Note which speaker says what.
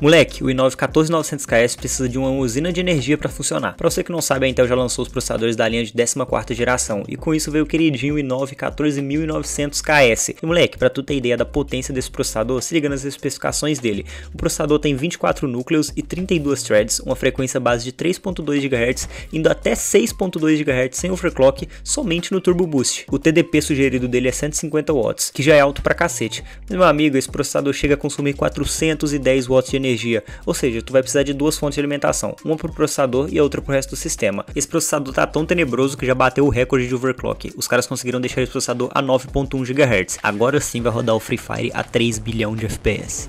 Speaker 1: Moleque, o i9 14900KS precisa de uma usina de energia para funcionar. Para você que não sabe, a Intel já lançou os processadores da linha de 14ª geração, e com isso veio o queridinho i9 14900KS. E moleque, para tu ter ideia da potência desse processador, se liga nas especificações dele. O processador tem 24 núcleos e 32 threads, uma frequência base de 3.2 GHz, indo até 6.2 GHz sem overclock, somente no Turbo Boost. O TDP sugerido dele é 150 watts, que já é alto pra cacete. meu amigo, esse processador chega a consumir 410 watts de energia energia, ou seja, tu vai precisar de duas fontes de alimentação, uma para o processador e a outra para o resto do sistema. Esse processador tá tão tenebroso que já bateu o recorde de overclock. Os caras conseguiram deixar esse processador a 9.1 GHz. Agora sim vai rodar o Free Fire a 3 bilhão de FPS.